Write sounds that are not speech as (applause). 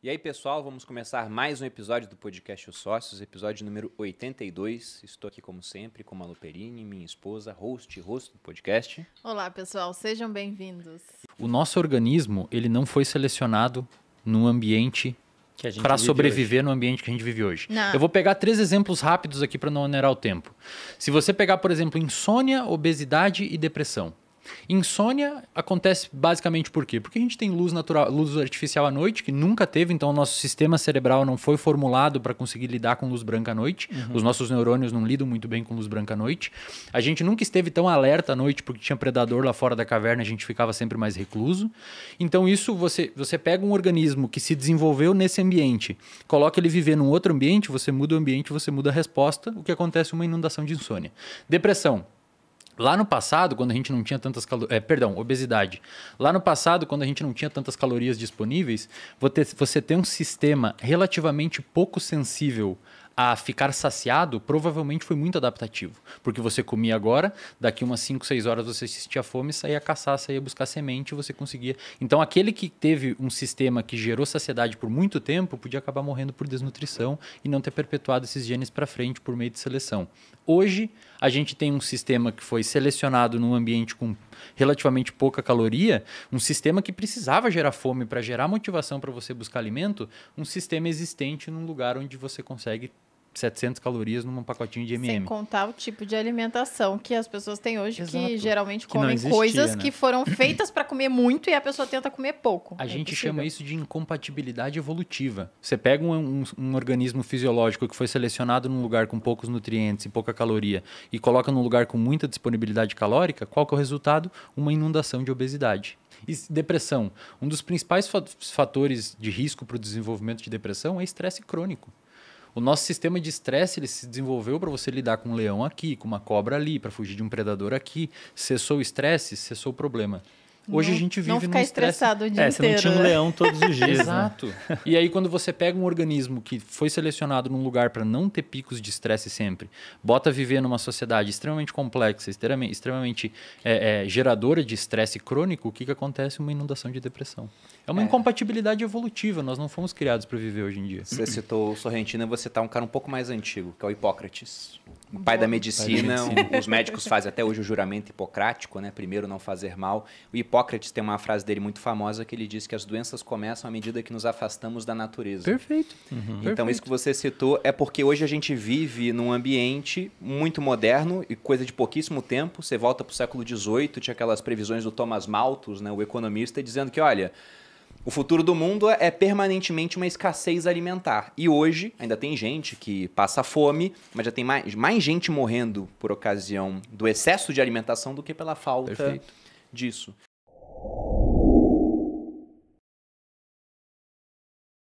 E aí, pessoal, vamos começar mais um episódio do podcast Os Sócios, episódio número 82. Estou aqui, como sempre, com a Luperini, minha esposa, host e do podcast. Olá, pessoal, sejam bem-vindos. O nosso organismo, ele não foi selecionado no ambiente para sobreviver hoje. no ambiente que a gente vive hoje. Não. Eu vou pegar três exemplos rápidos aqui para não onerar o tempo. Se você pegar, por exemplo, insônia, obesidade e depressão, Insônia acontece basicamente por quê? Porque a gente tem luz natural, luz artificial à noite, que nunca teve, então o nosso sistema cerebral não foi formulado para conseguir lidar com luz branca à noite. Uhum. Os nossos neurônios não lidam muito bem com luz branca à noite. A gente nunca esteve tão alerta à noite porque tinha predador lá fora da caverna, a gente ficava sempre mais recluso. Então isso você você pega um organismo que se desenvolveu nesse ambiente, coloca ele viver num outro ambiente, você muda o ambiente, você muda a resposta, o que acontece é uma inundação de insônia. Depressão Lá no passado, quando a gente não tinha tantas calorias. É, perdão, obesidade. Lá no passado, quando a gente não tinha tantas calorias disponíveis, você tem um sistema relativamente pouco sensível a ficar saciado provavelmente foi muito adaptativo. Porque você comia agora, daqui umas 5, 6 horas você sentia fome, saía caçar, saía buscar semente, você conseguia. Então aquele que teve um sistema que gerou saciedade por muito tempo podia acabar morrendo por desnutrição e não ter perpetuado esses genes para frente por meio de seleção. Hoje a gente tem um sistema que foi selecionado num ambiente com relativamente pouca caloria, um sistema que precisava gerar fome para gerar motivação para você buscar alimento, um sistema existente num lugar onde você consegue 700 calorias num pacotinho de MM. Sem contar o tipo de alimentação que as pessoas têm hoje, Exato. que geralmente que comem existia, coisas né? que foram (clears throat) feitas para comer muito e a pessoa tenta comer pouco. A é gente chama isso de incompatibilidade evolutiva. Você pega um, um, um, organismo fisiológico que foi selecionado num lugar com poucos nutrientes e pouca caloria e coloca num lugar com muita disponibilidade calórica, qual que é o resultado? Uma inundação de obesidade. E depressão. Um dos principais fatores de risco para o desenvolvimento de depressão é estresse crônico. O nosso sistema de estresse ele se desenvolveu para você lidar com um leão aqui, com uma cobra ali, para fugir de um predador aqui. Cessou o estresse, cessou o problema. Hoje não, a gente vive não ficar estressado o dia é, inteiro. Você não tinha um né? leão todos os dias. Né? Exato. E aí quando você pega um organismo que foi selecionado num lugar para não ter picos de estresse sempre, bota a viver numa sociedade extremamente complexa, extremamente, extremamente é, é, geradora de estresse crônico, o que, que acontece? Uma inundação de depressão. É uma é. incompatibilidade evolutiva. Nós não fomos criados para viver hoje em dia. Você citou o Sorrentino, você tá um cara um pouco mais antigo, que é o Hipócrates. O pai da medicina, pai da medicina. os médicos fazem até hoje o juramento hipocrático, né? Primeiro não fazer mal. O Hipócrates Hipócrates tem uma frase dele muito famosa que ele diz que as doenças começam à medida que nos afastamos da natureza. Perfeito. Uhum. Então, Perfeito. isso que você citou é porque hoje a gente vive num ambiente muito moderno e coisa de pouquíssimo tempo. Você volta para o século XVIII, tinha aquelas previsões do Thomas Malthus, né, o economista, dizendo que, olha, o futuro do mundo é, é permanentemente uma escassez alimentar. E hoje ainda tem gente que passa fome, mas já tem mais, mais gente morrendo por ocasião do excesso de alimentação do que pela falta Perfeito. disso.